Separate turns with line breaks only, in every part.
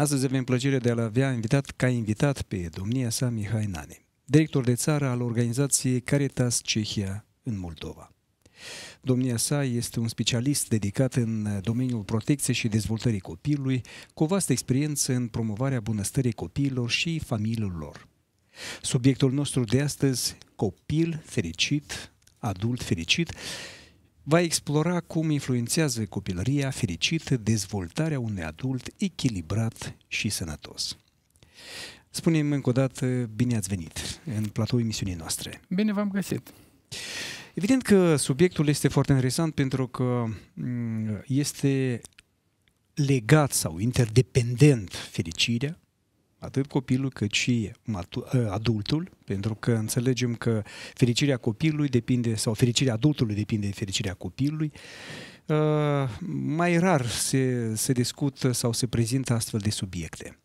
Astăzi avem plăcere de a-l avea invitat ca invitat pe domnia sa Mihai Nani, director de țară al organizației Caritas Cehia în Moldova. Domnia sa este un specialist dedicat în domeniul protecției și dezvoltării copilului, cu o vastă experiență în promovarea bunăstării copiilor și familiilor lor. Subiectul nostru de astăzi, copil fericit, adult fericit, va explora cum influențează copilăria fericită dezvoltarea unui adult echilibrat și sănătos. Spunem încă o dată, bine ați venit în platou emisiunii noastre. Bine v-am găsit! Evident că subiectul este foarte interesant pentru că mm, este legat sau interdependent fericirea atât copilul cât și ă, adultul, pentru că înțelegem că fericirea copilului depinde, sau fericirea adultului depinde de fericirea copilului. Ă, mai rar se, se discută sau se prezintă astfel de subiecte.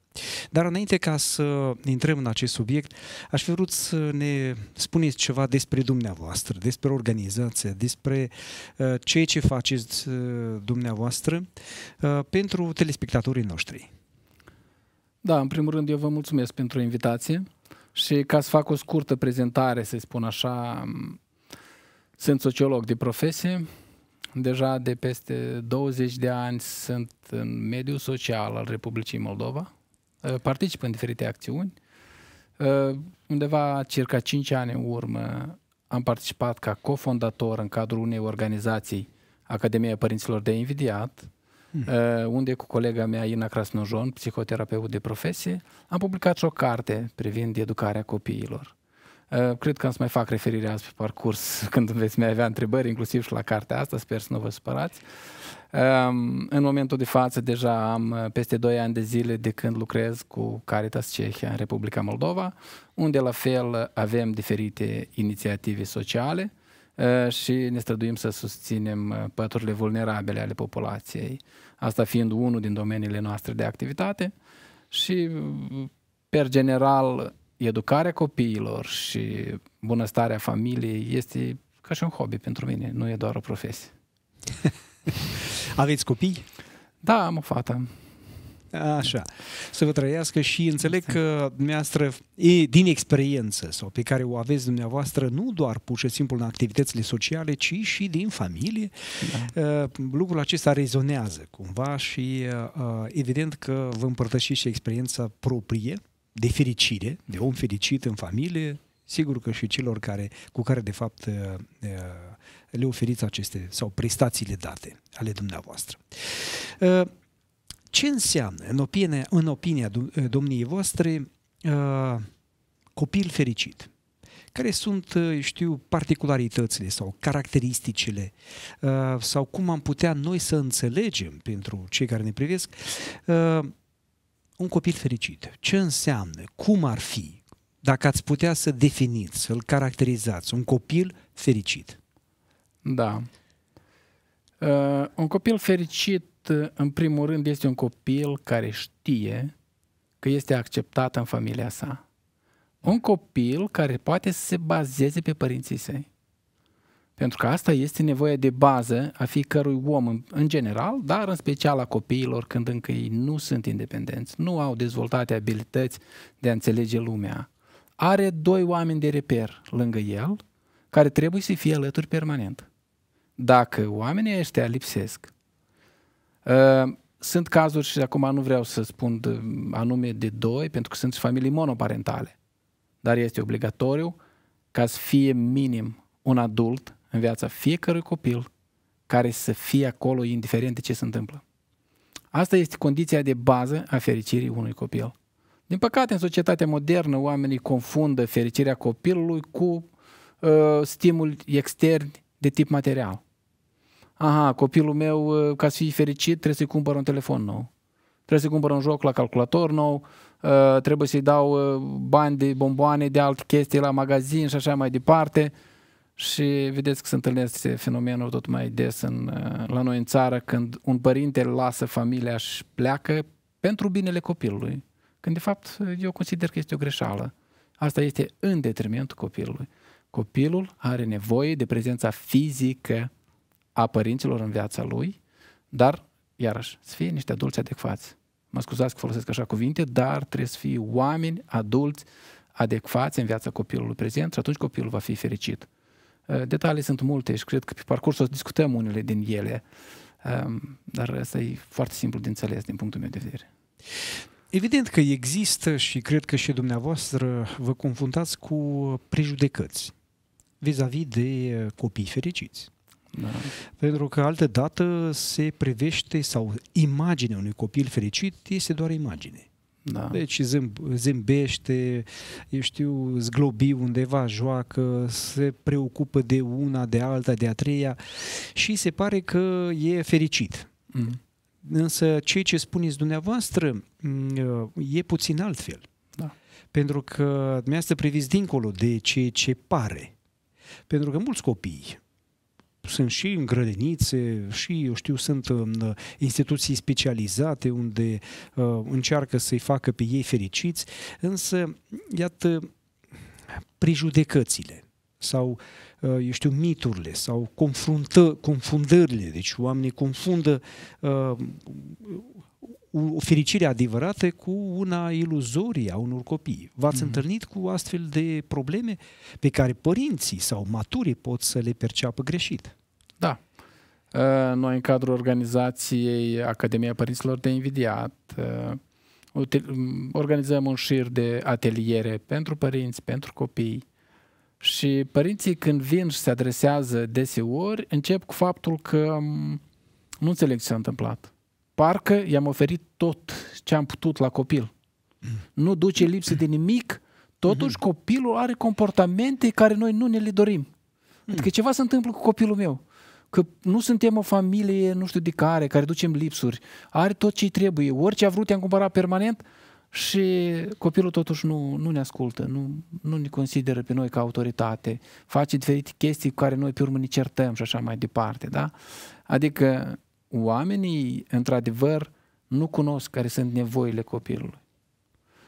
Dar înainte ca să intrăm în acest subiect, aș fi vrut să ne spuneți ceva despre dumneavoastră, despre organizație, despre ă, ceea ce faceți dumneavoastră pentru telespectatorii noștri.
Da, în primul rând eu vă mulțumesc pentru invitație și ca să fac o scurtă prezentare, să spun așa, sunt sociolog de profesie, deja de peste 20 de ani sunt în mediul social al Republicii Moldova, ă, particip în diferite acțiuni. Ă, undeva circa 5 ani în urmă am participat ca cofondator în cadrul unei organizații Academia Părinților de Invidiat, Eh, unde cu colega mea Ina Crasnojon, psihoterapeut de profesie, am publicat și o carte privind educarea copiilor. Eh, cred că am să mai fac referire azi pe parcurs când veți mai avea întrebări, inclusiv și la cartea asta, sper să nu vă supărați. Ehm, în momentul de față deja am eh, peste 2 ani de zile de când lucrez cu Caritas Cehia în Republica Moldova, unde la fel avem diferite inițiative sociale, și ne străduim să susținem păturile vulnerabile ale populației. Asta fiind unul din domeniile noastre de activitate și, per general, educarea copiilor și bunăstarea familiei este ca și un hobby pentru mine, nu e doar o profesie. Aveți copii?
Da, am o fată. Așa. Să vă trăiască și înțeleg că dumneavoastră, e din experiență sau pe care o aveți dumneavoastră, nu doar pur și simplu în activitățile sociale, ci și din familie, da. Uh, lucrul acesta rezonează cumva și uh, uh, evident că vă împărtășiți și experiența proprie de fericire, de om fericit în familie, sigur că și celor care, cu care de fapt le oferiți aceste sau prestațiile date ale dumneavoastră. Ce înseamnă, în opinia, în opinia eh, domniei voastre, eh, copil fericit? Care sunt, eh, știu, particularitățile sau caracteristicile sau cum am putea noi să înțelegem pentru cei care ne privesc un copil fericit? Ce înseamnă? Cum ar fi? Dacă ați putea să definiți, să-l caracterizați, un copil fericit. Da. Uh, un copil fericit
în primul rând, este un copil care știe că este acceptat în familia sa. Un copil care poate să se bazeze pe părinții săi. Pentru că asta este nevoia de bază a fiecărui om în, în general, dar în special a copiilor când încă ei nu sunt independenți, nu au dezvoltate abilități de a înțelege lumea. Are doi oameni de reper lângă el care trebuie să fie alături permanent. Dacă oamenii ăștia lipsesc, Ă, sunt cazuri și acum nu vreau să spun de, anume de doi, pentru că sunt și familii monoparentale. Dar este obligatoriu ca să fie minim un adult în viața fiecărui copil care să fie acolo indiferent de ce se întâmplă. Asta este condiția de bază a fericirii unui copil. Din păcate, în societatea modernă, oamenii confundă fericirea copilului cu uh, ă, stimuli externi de tip material aha, copilul meu, ă, ca să fie fericit, trebuie să-i cumpăr un telefon nou. Trebuie să-i cumpăr un joc la calculator nou, ă, trebuie să-i dau ă, bani de bomboane, de alte chestii la magazin și așa mai departe. Și vedeți că se întâlnesc fenomenul tot mai des în, la noi în țară când un părinte lasă familia și pleacă pentru binele copilului. Când de fapt eu consider că este o greșeală. Asta este în detrimentul copilului. Copilul are nevoie de prezența fizică a părinților în viața lui, dar, iarăși, să fie niște adulți adecvați. Mă scuzați că folosesc așa cuvinte, dar trebuie să fie oameni adulți adecvați în viața copilului prezent și atunci copilul va fi fericit. Uh, detalii sunt multe și cred că pe parcurs o să discutăm unele din ele, um, dar asta e
foarte simplu de înțeles din punctul meu de vedere. Evident că există și cred că și dumneavoastră vă confruntați cu prejudecăți vis-a-vis de copii fericiți. Da. Pentru că altă dată se privește sau imaginea unui copil fericit este doar imagine. Da. Deci zâmb, zâmbește, eu știu, zglobi undeva, joacă, se preocupă de una, de alta, de a treia și se pare că e fericit. Mm. Însă ceea ce spuneți dumneavoastră mm, e puțin altfel. Da. Pentru că dumneavoastră priviți dincolo de ceea ce pare. Pentru că mulți copii sunt și în grădinițe, și, eu știu, sunt în uh, instituții specializate unde uh, încearcă să-i facă pe ei fericiți, însă, iată, prejudecățile sau, uh, eu știu, miturile sau confruntă, confundările, deci oamenii confundă uh, o fericire adevărată cu una iluzorie a unor copii. V-ați mm-hmm. întâlnit cu astfel de probleme pe care părinții sau maturii pot să le perceapă greșit? Da. Uh, noi, în cadrul organizației
Academia Părinților de Invidiat, uh, organizăm un șir de ateliere pentru părinți, pentru copii. Și părinții când vin și se adresează deseori, încep cu faptul că mm, nu înțeleg ce s-a întâmplat parcă i-am oferit tot ce am putut la copil. Nu duce lipsă de nimic, totuși copilul are comportamente care noi nu ne le dorim. Adică ceva se întâmplă cu copilul meu. Că nu suntem o familie nu știu de care, care ducem lipsuri. Are tot ce trebuie. Orice a vrut i-am cumpărat permanent și copilul totuși nu, nu ne ascultă, nu, nu ne consideră pe noi ca autoritate. Face diferite chestii cu care noi pe urmă ne certăm și așa mai departe. Da? Adică oamenii, într-adevăr, nu cunosc care sunt nevoile copilului.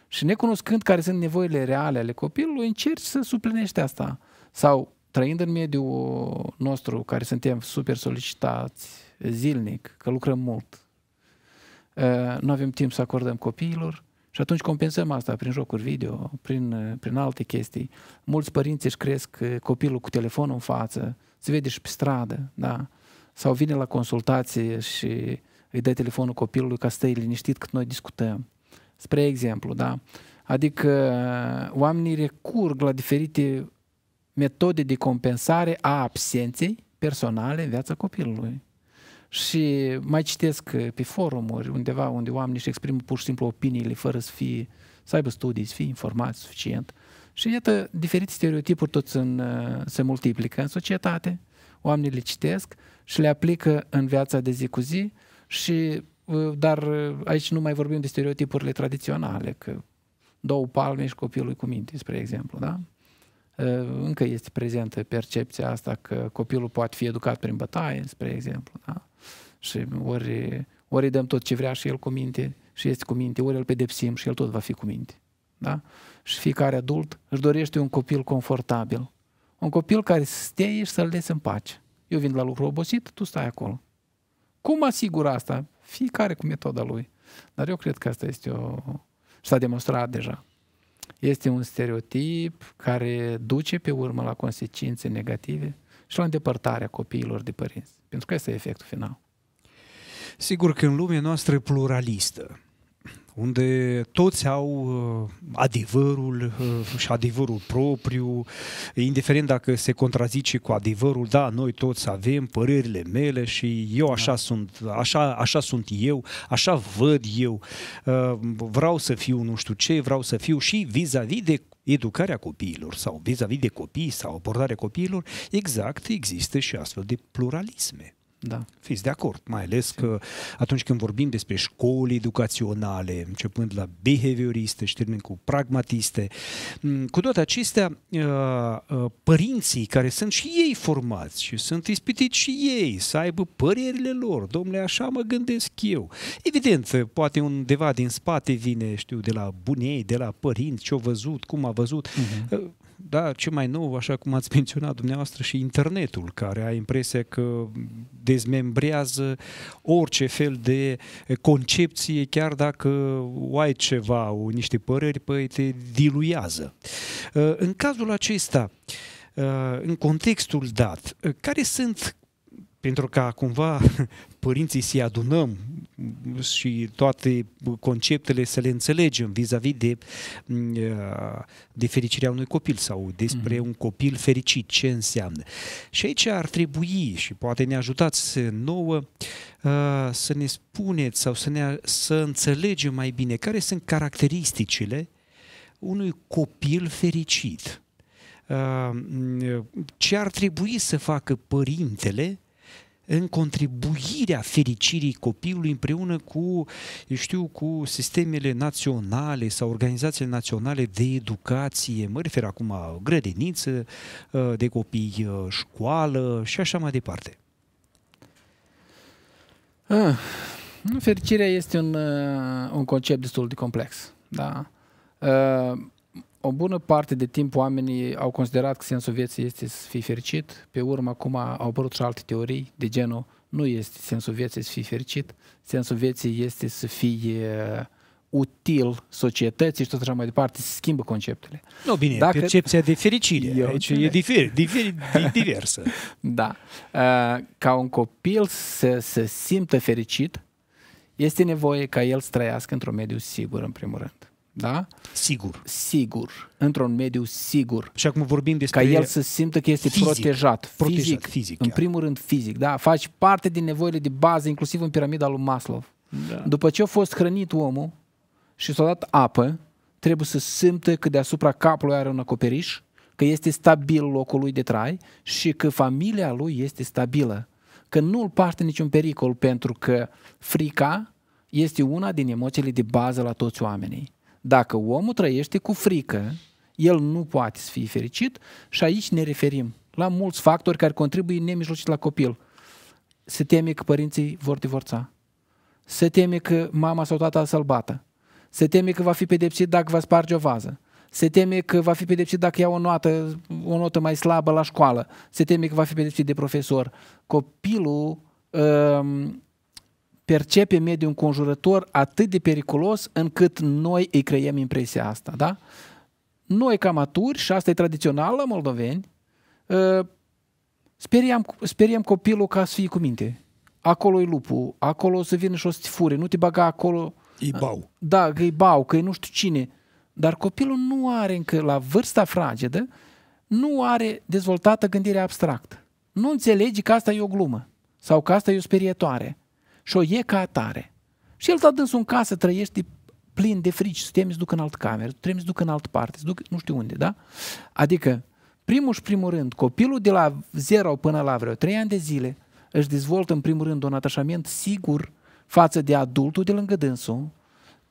Și necunoscând care sunt nevoile reale ale copilului, încerci să suplinești asta. Sau trăind în mediul nostru, care suntem super solicitați zilnic, că lucrăm mult, ă, nu avem timp să acordăm copiilor și atunci compensăm asta prin jocuri video, prin, prin alte chestii. Mulți părinți își cresc copilul cu telefonul în față, se vede și pe stradă, da? sau vine la consultație și îi dă telefonul copilului ca să stai liniștit cât noi discutăm. Spre exemplu, da? Adică uh, oamenii recurg la diferite metode de compensare a absenței personale în viața copilului. Și mai citesc uh, pe forumuri undeva unde oamenii își exprimă pur și simplu opiniile fără să fie să aibă studii, să fie informați suficient. Și iată, diferite stereotipuri tot în, uh, se multiplică în societate, oamenii le citesc și le aplică în viața de zi cu zi și uh, dar uh, aici nu mai vorbim de stereotipurile tradiționale, că două palme și copilul cu minte, spre exemplu, da? Uh, încă este prezentă percepția asta că copilul poate fi educat prin bătaie, spre exemplu, da? Și ori, ori îi dăm tot ce vrea și el cu minte și este cu minte, ori îl pedepsim și el tot va fi cu minte, da? Și fiecare adult își dorește un copil confortabil, un copil care să stea și să-l lese în pace. Eu vin la lucru obosit, tu stai acolo. Cum asigur asta? Fiecare cu metoda lui. Dar eu cred că asta este o... s-a demonstrat deja. Este un stereotip care duce pe urmă la consecințe negative și
la îndepărtarea copiilor de părinți. Pentru că este
efectul final.
Sigur că în lumea noastră pluralistă, unde toți au uh, adevărul uh, și adevărul propriu, indiferent dacă se contrazice cu adevărul, da, noi toți avem părerile mele și eu așa, da. sunt, așa, așa sunt eu, așa văd eu, uh, vreau să fiu nu știu ce, vreau să fiu și vis-a-vis de educarea copiilor sau vis-a-vis de copii sau abordarea copiilor, exact există și astfel de pluralisme. Da. Fiți de acord, mai ales că atunci când vorbim despre școli educaționale, începând la behavioriste și termin cu pragmatiste, cu toate acestea, uh, uh, părinții care sunt și ei formați și sunt ispitiți și ei să aibă părerile lor, domnule, așa mă gândesc eu. Evident, poate undeva din spate vine, știu, de la bunei, de la părinți, ce-au văzut, cum a văzut. Uh-huh da, ce mai nou, așa cum ați menționat dumneavoastră, și internetul, care a impresia că dezmembrează orice fel de concepție, chiar dacă o ai ceva, o, niște păreri, păi te diluează. Uh, în cazul acesta, uh, în contextul dat, uh, care sunt pentru ca cumva părinții să-i adunăm și toate conceptele să le înțelegem vis-a-vis de, mm, uh, de fericirea unui copil sau despre mm-hmm. un copil fericit, ce înseamnă. Și aici ar trebui și poate ne ajutați nouă uh, să ne spuneți sau să, ne, să înțelegem mai bine care sunt caracteristicile unui copil fericit. Uh, mm, ce ar trebui să facă părintele în contribuirea fericirii copilului împreună cu, eu știu, cu sistemele naționale sau organizațiile naționale de educație, mă refer acum la grădiniță ă, de copii, ă, școală și așa mai departe. Ah,
fericirea este un, ă, un concept destul de complex, da. Uh, o bună parte de timp oamenii au considerat că sensul vieții este să fii fericit. Pe urmă, acum au apărut și alte teorii de genul nu este sensul vieții să fii fericit, sensul vieții este să fii util societății și tot așa mai departe, se schimbă conceptele.
Nu, no, bine, Dacă... percepția
de fericire Eu aici e difer, difer, diversă. da. Uh, ca un copil să se simtă fericit, este nevoie ca el să trăiască într-un mediu sigur, în primul rând da? Sigur. Sigur. Într-un mediu sigur. Și acum vorbim despre... Ca el să simtă că este fizic, protejat. Protejat fizic. fizic în primul rând fizic, da? Faci parte din nevoile de bază, inclusiv în piramida lui Maslow. Da. După ce a fost hrănit omul și s-a dat apă, trebuie să simtă că deasupra capului are un acoperiș, că este stabil locul lui de trai și că familia lui este stabilă. Că nu îl parte niciun pericol pentru că frica este una din emoțiile de bază la toți oamenii. Dacă omul trăiește cu frică, el nu poate să fie fericit și aici ne referim la mulți factori care contribuie nemijlocit la copil. Se teme că părinții vor divorța. Se teme că mama sau tata bată. Se teme că va fi pedepsit dacă va sparge o vază. Se teme că va fi pedepsit dacă ia o notă, o notă mai slabă la școală. Se teme că va fi pedepsit de profesor. Copilul um, percepe mediul înconjurător atât de periculos încât noi îi creiem impresia asta, da? Noi ca maturi, și asta e tradițional la moldoveni, ă, speriam, speriam copilul ca să fie cu minte. Acolo e lupul, acolo o să vină și o să te fure, nu te baga acolo. Îi bau. Da, că îi bau, că nu știu cine. Dar copilul nu are încă, la vârsta fragedă, nu are dezvoltată gândirea abstractă. Nu înțelege că asta e o glumă sau că asta e o sperietoare și o e ca atare. Și el tot dânsul în casă, trăiește plin de frici, suntem să duc în alt cameră, trebuie să duc în altă parte, să duc nu știu unde, da? Adică, primul și primul rând, copilul de la zero până la vreo trei ani de zile își dezvoltă în primul rând un atașament sigur față de adultul de lângă dânsul,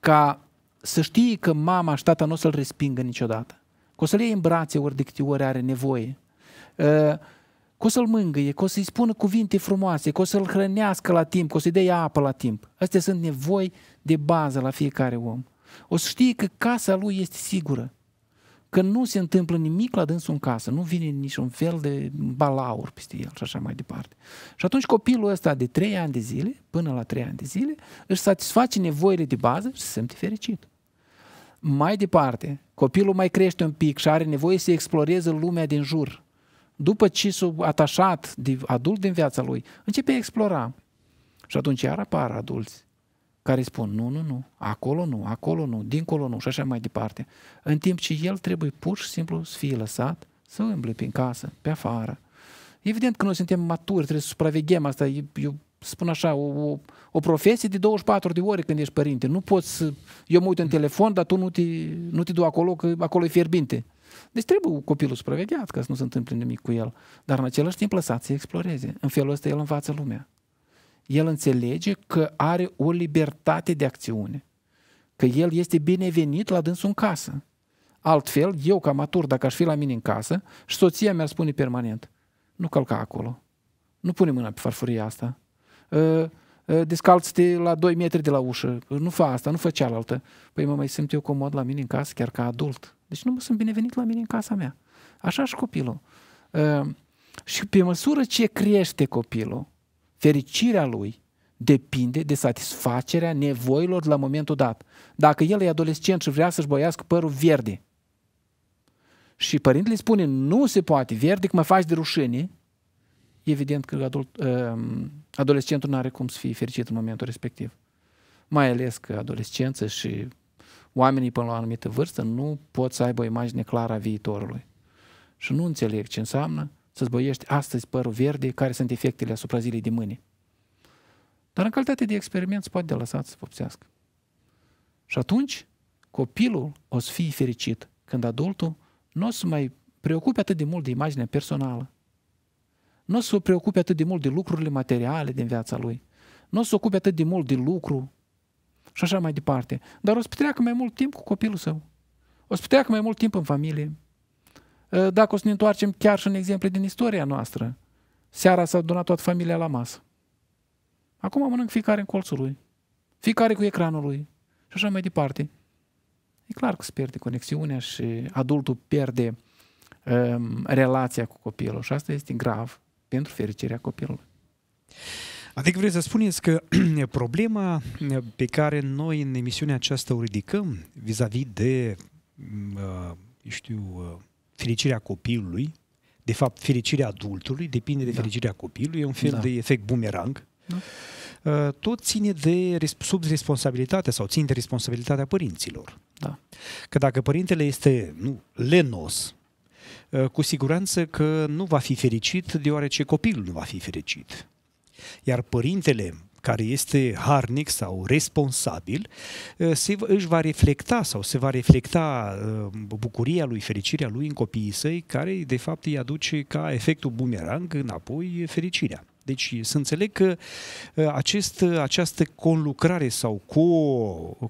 ca să știe că mama și tata nu o să-l respingă niciodată. Că o să-l iei în brațe ori de câte ori are nevoie. Ă, că o să-l mângâie, că o să-i spună cuvinte frumoase, că o să-l hrănească la timp, că o să-i dea apă la timp. Astea sunt nevoi de bază la fiecare om. O să știe că casa lui este sigură, că nu se întâmplă nimic la dânsul în casă, nu vine niciun fel de balaur peste el și așa mai departe. Și atunci copilul ăsta de 3 ani de zile, până la 3 ani de zile, își satisface nevoile de bază și se simte fericit. Mai departe, copilul mai crește un pic și are nevoie să exploreze lumea din jur, după ce s-a atașat de adult din viața lui, începe a explora. Și atunci iar apar adulți care spun nu, nu, nu, acolo nu, acolo nu, dincolo nu și așa mai departe. În timp ce el trebuie pur și simplu să fie lăsat să îmble prin casă, pe afară. Evident că noi suntem maturi, trebuie să supraveghem asta. eu spun așa, o, o, o profesie de 24 de ore când ești părinte. Nu poți să... Eu mă uit în mm. telefon, dar tu nu te, nu te du acolo, că acolo e fierbinte. Deci trebuie copilul supravegheat ca să nu se întâmple nimic cu el. Dar în același timp lăsat să exploreze. În felul ăsta el învață lumea. El înțelege că are o libertate de acțiune. Că el este binevenit la dânsul în casă. Altfel, eu ca matur, dacă aș fi la mine în casă, și soția mi-ar spune permanent, nu călca acolo, nu pune mâna pe farfuria asta, ă, Eh, descalți-te la 2 metri de la ușă, nu fă asta, nu fă cealaltă. Păi mă mai simt eu comod la mine în casă, chiar ca adult. Deci nu mă sunt binevenit la mine în casa mea. Așa și copilul. Eh, și pe măsură ce crește copilul, fericirea lui depinde de satisfacerea nevoilor la momentul dat. Dacă el e adolescent și vrea să-și boiască părul verde și părintele spune nu se poate verde, că mă faci de rușine, evident că adult, ehm, adolescentul nu are cum să fie fericit în momentul respectiv. Mai ales că adolescență și oamenii până la o anumită vârstă nu pot să aibă o imagine clară a viitorului. Și nu înțeleg ce înseamnă să-ți boiești astăzi părul verde, care sunt efectele asupra zilei de mâine. Dar în calitate de experiment se poate de lăsat să vopsească. Și atunci copilul o să fie fericit când adultul nu o să mai preocupe atât de mult de imaginea personală, nu o să o preocupe atât de mult de lucrurile materiale din viața lui, nu o să se ocupe atât de mult de lucru și așa mai departe, dar o să petreacă mai mult timp cu copilul său, o să petreacă mai mult timp în familie. Ă, dacă o să ne întoarcem chiar și în exemple din istoria noastră, seara s-a adunat toată familia la masă. Acum mănânc fiecare în colțul lui, fiecare cu ecranul lui și așa mai departe. E clar că se pierde conexiunea și adultul pierde um, relația cu copilul și asta este grav
pentru fericirea copilului. Adică vreți să spuneți că problema pe care noi în emisiunea aceasta o ridicăm vis-a-vis de, mm, uh, știu, uh, fericirea copilului, de fapt, fericirea adultului depinde de da. fericirea copilului, e un fel da. de efect bumerang. Da. Uh, tot ține de sub responsabilitatea sau ține de responsabilitatea părinților. Da. Că dacă părintele este nu, lenos, Eh, cu siguranță că nu va fi fericit deoarece copilul nu va fi fericit. Iar părintele care este harnic sau responsabil, eh, se, își va reflecta sau se va reflecta eh, bucuria lui, fericirea lui în copiii săi, care de fapt îi aduce ca efectul bumerang înapoi fericirea. Deci să înțeleg că ă, acest, această conlucrare sau co,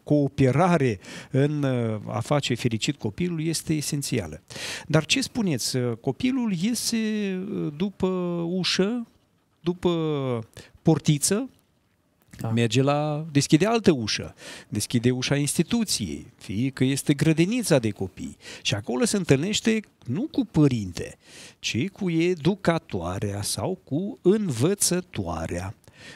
cooperare în ă, a face fericit copilul este esențială. Dar ce spuneți? Ă, copilul iese după ușă, după portiță, da. Merge la... deschide altă ușă. Deschide ușa instituției, fie că este grădinița de copii. Și acolo se întâlnește nu cu părinte, ci cu educatoarea sau cu învățătoarea.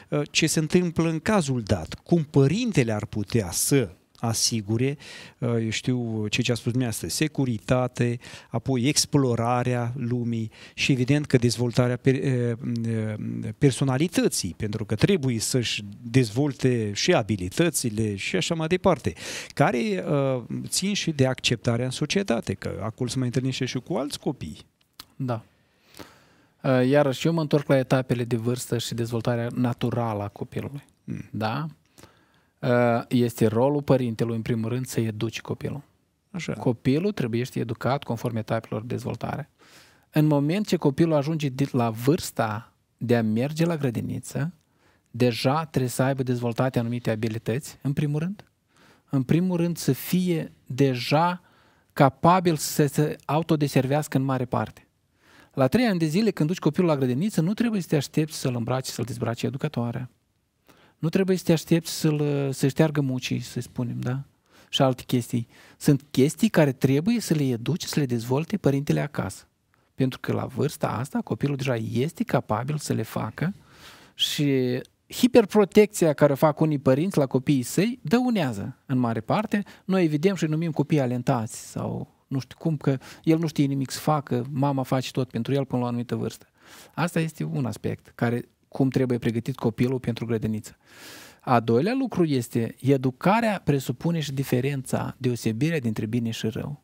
Uh, ce se întâmplă în cazul dat? Cum părintele ar putea să asigure, uh, eu știu ce ce a spus dumneavoastră, securitate, apoi explorarea lumii și evident că dezvoltarea uh, uh, personalității, pentru că trebuie să-și dezvolte și abilitățile și așa mai departe, care țin și de acceptarea în societate, că acolo se mai întâlnește și cu alți copii. Da. Iarăși, eu mă
întorc la etapele de vârstă și dezvoltarea naturală a copilului. Mm. Da? Eh, este rolul părintelui, în primul rând, să educi copilul. Așa. Copilul trebuie să educat conform etapelor de dezvoltare. În moment ce copilul ajunge la vârsta de a merge la grădiniță, deja trebuie să aibă dezvoltate anumite abilități, în primul rând. În primul rând să fie deja capabil să se autodeservească în mare parte. La trei ani de zile, când duci copilul la grădiniță, nu trebuie să te aștepți să-l îmbraci, să-l dezbraci educatoarea nu trebuie să te aștepți să-l, să șteargă mucii, să spunem, da? Și alte chestii. Sunt chestii care trebuie să le educi, să le dezvolte părintele acasă. Pentru că la vârsta asta copilul deja este capabil să le facă și hiperprotecția care o fac unii părinți la copiii săi dăunează în mare parte. Noi vedem și numim copii alentați sau nu știu cum, că el nu știe nimic să facă, mama face tot pentru el până la o anumită vârstă. Asta este un aspect care cum trebuie pregătit copilul pentru grădiniță. A doilea lucru este, educarea presupune și diferența, deosebirea dintre bine și rău.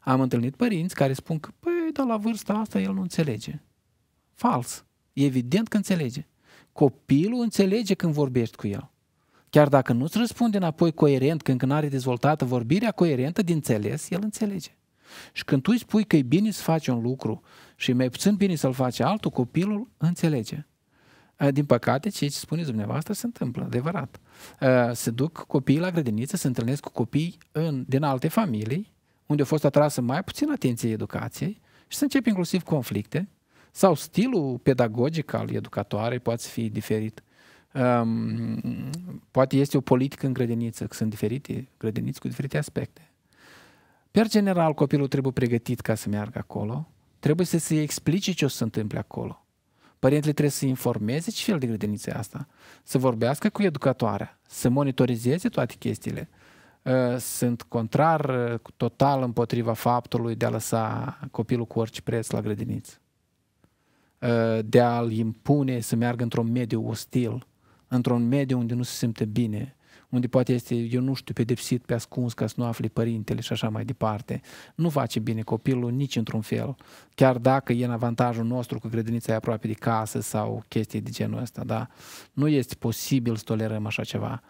Am întâlnit părinți care spun că, păi, dar la vârsta asta el nu înțelege. Fals. Evident că înțelege. Copilul înțelege când vorbești cu el. Chiar dacă nu-ți răspunde înapoi coerent, când nu are dezvoltată vorbirea coerentă din înțeles, el înțelege. Și când tu îi spui că e bine să faci un lucru și mai puțin bine să-l faci altul, copilul înțelege. Eh, din păcate, ceea ce spuneți dumneavoastră se întâmplă, adevărat. Eh, se duc copiii la grădiniță, se întâlnesc cu copii în, din alte familii, unde a fost atrasă mai puțin atenție educației și se încep inclusiv conflicte sau stilul pedagogic al educatoarei poate fi diferit. Um, poate este o politică în grădiniță, că sunt diferite grădiniți cu diferite aspecte. Per general, copilul trebuie pregătit ca să meargă acolo, trebuie să se explice ce o să se întâmple acolo. Părintele trebuie să informeze ce fel de grădiniță e asta, să vorbească cu educatoarea, să monitorizeze toate chestiile. Uh, sunt contrar uh, total împotriva faptului de a lăsa copilul cu orice preț la grădiniță, uh, de a-l impune să meargă într-un mediu ostil, într-un mediu unde nu se simte bine, unde poate este, eu nu știu, pedepsit pe ascuns ca să nu afle părintele și așa mai departe. Nu face bine copilul nici într-un fel, chiar dacă e în avantajul nostru că grădinița e aproape de casă sau chestii de genul ăsta, da? Nu este posibil să tolerăm așa ceva.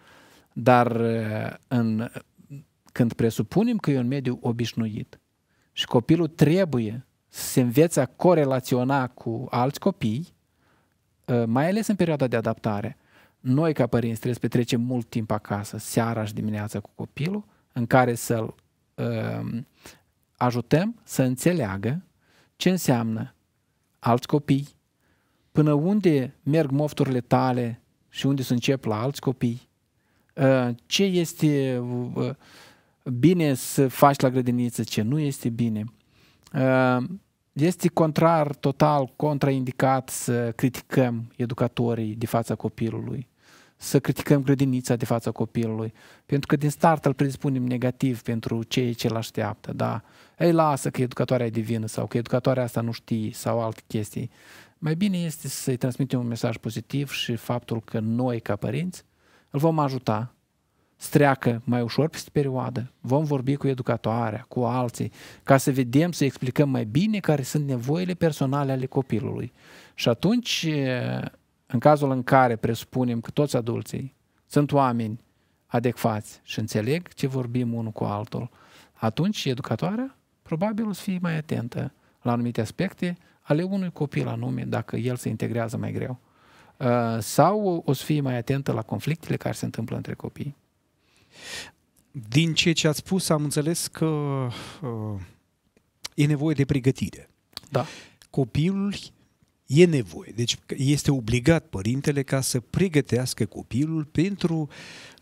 Dar uh, în, când presupunem că e un mediu obișnuit și copilul trebuie să se învețe a corelaționa cu alți copii, uh, mai ales în perioada de adaptare – noi ca părinți trebuie să petrecem mult timp acasă, seara și dimineața cu copilul, în care să-l uh, ajutăm să înțeleagă ce înseamnă alți copii, până unde merg mofturile tale și unde se încep la alți copii, uh, ce este uh, bine să faci la grădiniță, ce nu este bine. Uh, este contrar, total contraindicat să criticăm educatorii de fața copilului să criticăm grădinița de fața copilului, pentru că din start îl predispunem negativ pentru ceea ce îl așteaptă, da? Ei, lasă că educatoarea e divină sau că educatoarea asta nu știe sau alte chestii. Mai bine este să-i transmitem un mesaj pozitiv și faptul că noi, ca părinți, îl vom ajuta treacă mai ușor peste perioadă, vom vorbi cu educatoarea, cu alții, ca să vedem, să explicăm mai bine care sunt nevoile personale ale copilului. Și atunci în cazul în care presupunem că toți adulții sunt oameni adecvați și înțeleg ce vorbim unul cu altul, atunci educatoarea probabil o să fie mai atentă la anumite aspecte ale unui copil anume, dacă el se integrează mai greu. Uh, sau o să fie mai atentă la conflictele care se întâmplă între
copii. Din ceea ce ați spus, am înțeles că uh, e nevoie de pregătire. Da. Copilul E nevoie. Deci este obligat părintele ca să pregătească copilul pentru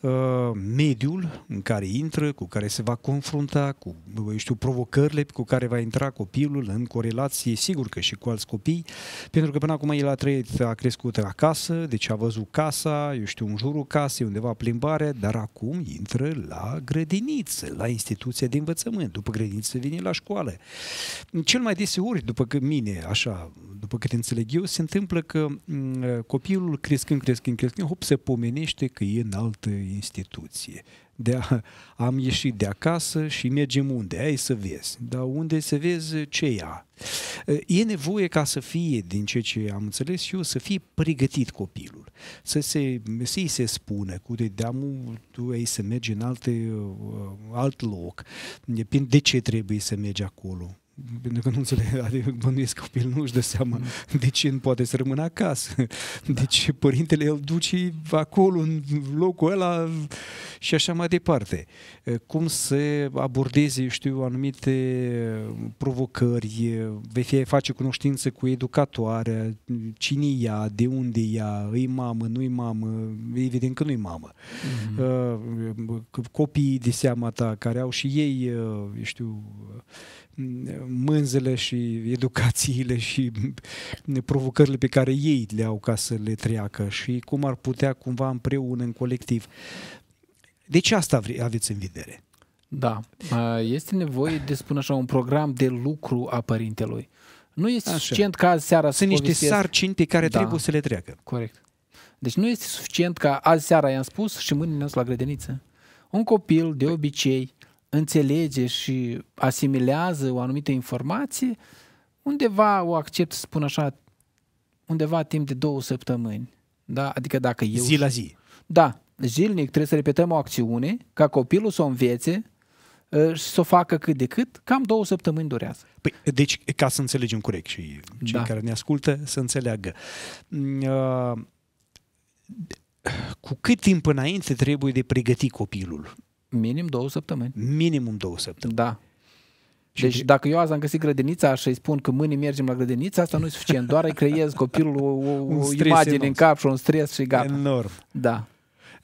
Uh, mediul în care intră, cu care se va confrunta, cu eu știu, provocările cu care va intra copilul în corelație, sigur că și cu alți copii, pentru că până acum el a trăit, a crescut acasă, deci a văzut casa, eu știu, în jurul casei, undeva plimbare, dar acum intră la grădiniță, la instituția de învățământ, după grădiniță vine la școală. Cel mai deseori, după că mine, așa, după cât înțeleg eu, se întâmplă că mm, copilul crescând, crescând, crescând, hop, se pomenește că e în altă instituție. De a, am ieșit de acasă și mergem unde? Ai să vezi. Dar unde să vezi ce ia? E nevoie ca să fie, din ce ce am înțeles și eu, să fie pregătit copilul. Să se, să se spună cu de deamul tu ai să mergi în alte, uh, alt loc. de ce trebuie să mergi acolo pentru că nu înțeleg, adică bănuiesc copil nu își dă seama mm. de ce nu poate să rămână acasă. Deci părintele îl duce acolo, în locul ăla și așa mai departe. Cum să abordeze, știu, anumite provocări, vei face cunoștință cu educatoarea, cine ea, de unde ea, îi mamă, nu-i mamă, evident că nu-i mamă. Mm-hmm. Copiii de seama ta, care au și ei, știu, mânzele și educațiile și provocările pe care ei le au ca să le treacă și cum ar putea cumva împreună în colectiv. Deci asta aveți în vedere. Da,
este nevoie de, spun așa, un program de lucru a părintelui. Nu este așa. suficient ca azi seara Sunt niște sarcini pe care da. trebuie să le treacă. Corect. Deci nu este suficient ca azi seara i-am spus și mâine ne la grădiniță. Un copil, de obicei, înțelege și asimilează o anumită informație, undeva o accept, să spun așa, undeva timp de două săptămâni. Da? Adică dacă eu... Zi la zi. Da, zilnic trebuie să repetăm o acțiune ca copilul să o învețe ă, și să o facă cât de cât, cam două
săptămâni durează. Păi, deci, ca să înțelegem corect și cei da. care ne ascultă să înțeleagă. Mm, ă, cu cât timp înainte trebuie de pregătit copilul? Minim două săptămâni. Minimum două săptămâni. Da.
Deci dacă eu azi am găsit grădinița și îi spun că mâine mergem la grădiniță, asta nu e suficient, doar îi creez copilul o, o, o imagine enorm. în cap și un stres și gata. Enorm. Da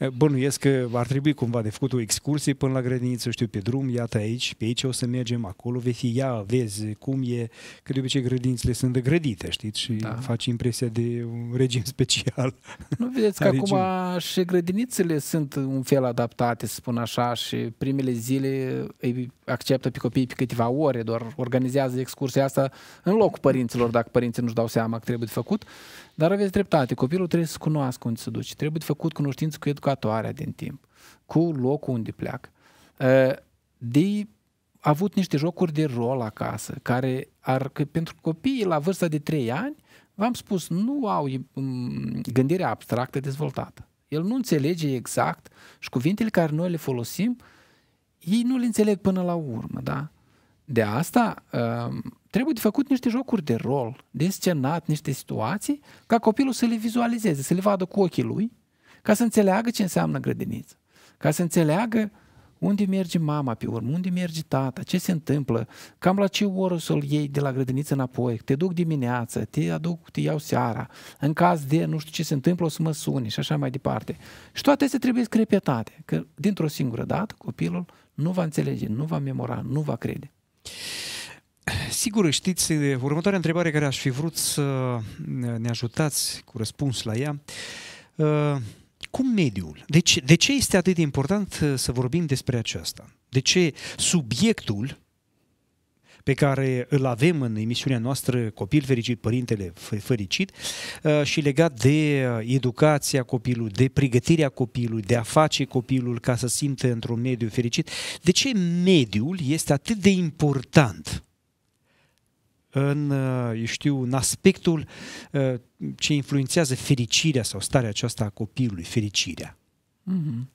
bănuiesc că ar trebui cumva de făcut o excursie până la grădiniță, știu, pe drum, iată aici, pe aici o să mergem acolo, vei fi, ia, vezi cum e, că de obicei grădinițele sunt grădite, știți, și da. faci impresia de un regim special. Nu vedeți că acum
și grădinițele sunt un fel adaptate, să spun așa, și primele zile îi acceptă pe copii pe câteva ore, doar organizează excursia asta în locul părinților, dacă părinții nu-și dau seama că trebuie de făcut. Dar aveți dreptate, copilul trebuie să cunoască unde se duce, trebuie făcut cunoștință cu educatoarea din timp, cu locul unde pleacă. De avut niște jocuri de rol acasă, care ar, că pentru copiii la vârsta de 3 ani, v-am spus, nu au mm, gândirea abstractă dezvoltată. El nu înțelege exact și cuvintele care noi le folosim, ei nu le înțeleg până la urmă, da? De asta ehm, trebuie de făcut niște jocuri de rol, de scenat, niște situații, ca copilul să le vizualizeze, să le vadă cu ochii lui, ca să înțeleagă ce înseamnă grădiniță, ca să înțeleagă unde merge mama pe urmă, unde merge tata, ce se întâmplă, cam la ce oră să-l iei de la grădiniță înapoi, te duc dimineață, te aduc, te iau seara, în caz de nu știu ce se întâmplă, o să mă suni și așa mai departe. Și toate astea trebuie crepetate,
că dintr-o singură dată copilul nu va înțelege, nu va memora, nu va crede. Sigur, știți, următoarea întrebare care aș fi vrut să ne ajutați cu răspuns la ea. Uh, cum mediul? Deci, de ce este atât de important uh, să vorbim despre aceasta? De ce subiectul pe care îl avem în emisiunea noastră Copil fericit, părintele fericit uh, și legat de educația copilului, de pregătirea copilului, de a face copilul ca să simte într-un mediu fericit. De ce mediul este atât de important? în, uh, eu știu, în aspectul uh, ce influențează fericirea sau starea aceasta a copilului, fericirea. Mm-hmm.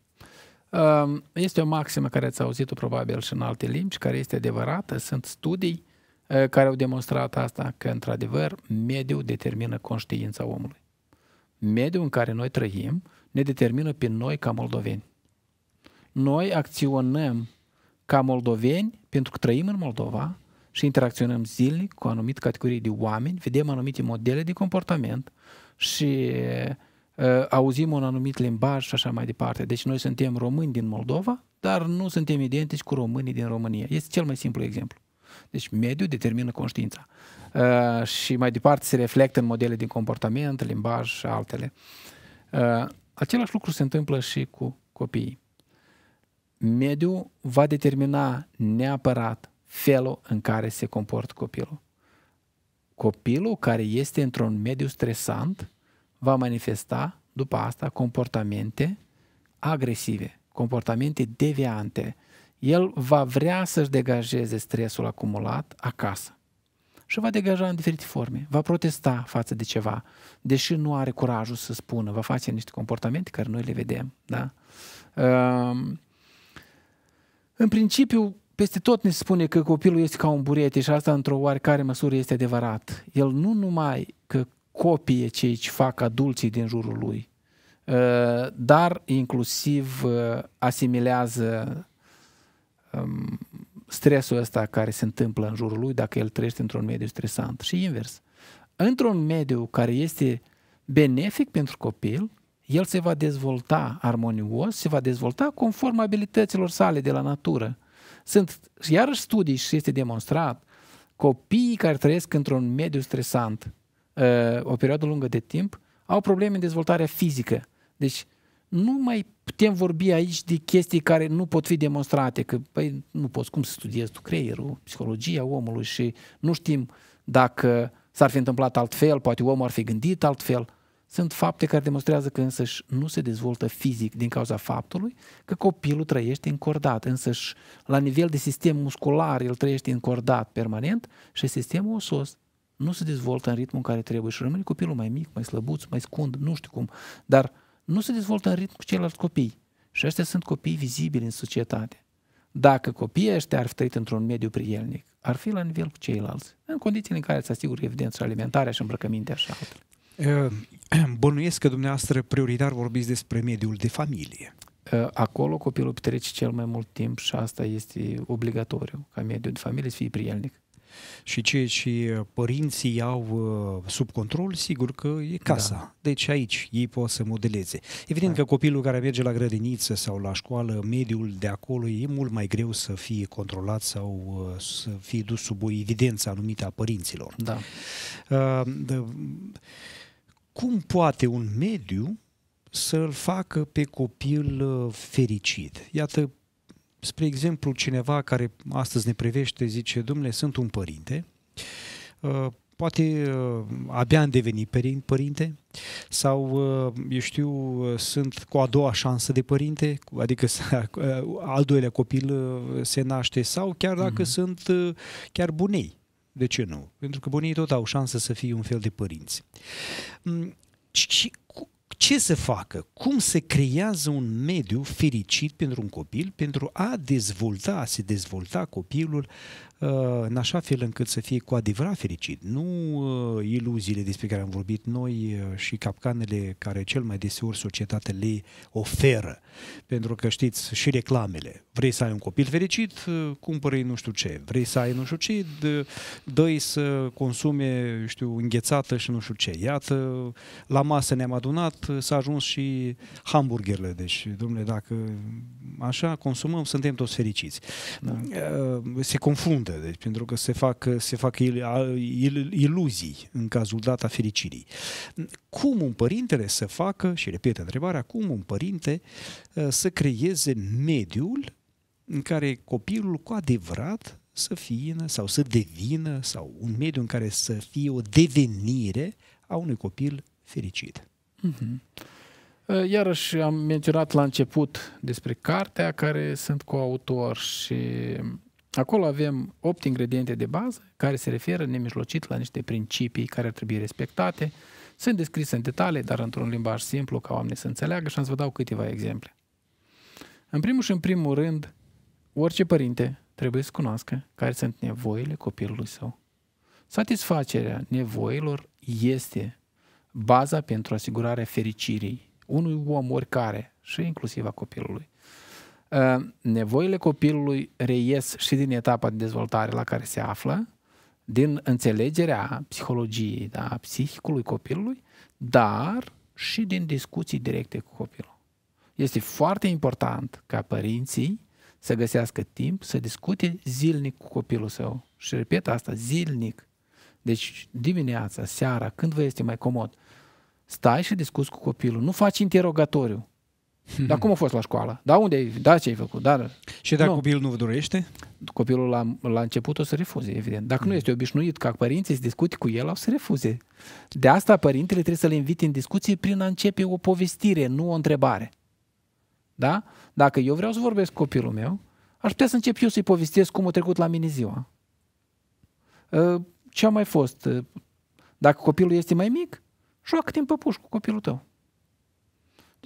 Este o maximă care ați auzit-o probabil și în alte limbi, care este adevărată. Sunt studii uh, care au demonstrat asta, că într-adevăr mediul determină conștiința omului. Mediul în care noi trăim ne determină pe noi ca moldoveni. Noi acționăm ca moldoveni pentru că trăim în Moldova, și interacționăm zilnic cu anumite categorii de oameni, vedem anumite modele de comportament și uh, auzim un anumit limbaj și așa mai departe. Deci noi suntem români din Moldova, dar nu suntem identici cu românii din România. Este cel mai simplu exemplu. Deci mediul determină conștiința. Uh, și mai departe se reflectă în modele din comportament, limbaj și altele. Uh, același lucru se întâmplă și cu copiii. Mediul va determina neapărat felul în care se comportă copilul. Copilul care este într-un mediu stresant va manifesta după asta comportamente agresive, comportamente deviante. El va vrea să-și degajeze stresul acumulat acasă și va degaja în diferite forme. Va protesta față de ceva, deși nu are curajul să spună, va face niște comportamente care noi le vedem. Da? În principiu, peste tot ne spune că copilul este ca un burete și asta într-o oarecare măsură este adevărat. El nu numai că copie cei ce fac adulții din jurul lui, ă, dar inclusiv ă, asimilează stresul ăsta care se întâmplă în jurul lui dacă el trăiește într-un mediu stresant și invers. Într-un mediu care este benefic pentru copil, el se va dezvolta armonios, se va dezvolta conform abilităților sale de la natură sunt iarăși studii și este demonstrat copiii care trăiesc într-un mediu stresant uh, o perioadă lungă de timp au probleme în dezvoltarea fizică. Deci nu mai putem vorbi aici de chestii care nu pot fi demonstrate, că păi, nu poți, cum să studiezi tu creierul, psihologia omului și nu știm dacă s-ar fi întâmplat altfel, poate omul ar fi gândit altfel. Sunt fapte care demonstrează că însăși nu se dezvoltă fizic din cauza faptului că copilul trăiește încordat, însăși la nivel de sistem muscular el trăiește încordat permanent și sistemul osos nu se dezvoltă în ritmul în care trebuie și rămâne copilul mai mic, mai slăbuț, mai scund, nu știu cum, dar nu se dezvoltă în ritm cu ceilalți copii. Și ăștia sunt copii vizibili în societate. Dacă copiii ăștia ar fi trăit într-un mediu prielnic, ar fi la nivel cu ceilalți, în condițiile în care îți asigur evident și alimentarea și îmbrăcămintea și altele.
Ehm, bănuiesc că dumneavoastră prioritar vorbiți despre mediul de familie. Ehm, acolo copilul petrece cel mai mult timp și asta este obligatoriu, ca mediul de familie să fie prielnic. Și ce și uh, părinții au uh, sub control, sigur că e casa. Da. Deci aici ei pot să modeleze. Evident da. că copilul care merge la grădiniță sau la școală, mediul de acolo e mult mai greu să fie controlat sau uh, să fie dus sub o evidență anumită a părinților. Da. Uh, cum poate un mediu să îl facă pe copil uh, fericit? Iată, spre exemplu, cineva care astăzi ne privește zice, domnule, sunt un părinte, uh, poate uh, abia am devenit părinte sau, eu știu, sunt cu a doua șansă de părinte, adică al doilea copil se naște sau chiar dacă mm-hmm. sunt chiar bunei de ce nu? Pentru că bunii tot au șansă să fie un fel de părinți. Mm, și ce să facă? Cum se creează un mediu fericit pentru un copil pentru a dezvolta, a se dezvolta copilul în așa fel încât să fie cu adevărat fericit, nu uh, iluziile despre care am vorbit noi uh, și capcanele care cel mai deseori societatea le oferă. Pentru că știți și reclamele. Vrei să ai un copil fericit, uh, cumpără nu știu ce. Vrei să ai nu știu ce, dă să consume, știu, înghețată și nu știu ce. Iată, la masă ne-am adunat, s-a ajuns și hamburgerele. Deci, domnule, dacă așa consumăm, suntem toți fericiți. Da. Se confund minte, deci, pentru că se fac, se fac il, il, iluzii în cazul dat a fericirii. Cum un părintele să facă, și repet întrebarea, cum un părinte uh, să creeze mediul în care copilul cu adevărat să fie sau să devină sau un mediu în care să fie o devenire a unui copil fericit.
Mm-hmm. Iarăși am menționat la început despre cartea care sunt coautor și Acolo avem 8 ingrediente de bază care se referă nemijlocit la niște principii care ar trebui respectate. Sunt descrise în detalii, dar într-un limbaj simplu ca oamenii să înțeleagă și am să vă dau câteva exemple. În primul și în primul rând, orice părinte trebuie să cunoască care sunt nevoile copilului său. Satisfacerea nevoilor este baza pentru asigurarea fericirii unui om oricare și inclusiv a copilului. Ă, nevoile copilului reies și din etapa de dezvoltare la care se află, din înțelegerea psihologiei, da, psihicului copilului, dar și din discuții directe cu copilul. Este foarte important ca părinții să găsească timp să discute zilnic cu copilul său. Și repet asta, zilnic. Deci dimineața, seara, când vă este mai comod, stai și discuți cu copilul. Nu faci interogatoriu. Dar cum a fost la școală? Da, unde ai, da, ce ai făcut? Da. Și dacă nu. copilul nu vă dorește? Copilul la, la început o să refuze, evident. Dacă mm. nu este obișnuit ca părinții să discute cu el, o să refuze. De asta părintele trebuie să le invite în discuție prin a începe o povestire, nu o întrebare. Da? Dacă eu vreau să vorbesc cu copilul meu, aș putea să încep eu să-i povestesc cum a trecut la mine ziua. Ă, ce a mai fost? Ă, dacă copilul este mai mic, joacă-te în păpuș cu copilul tău.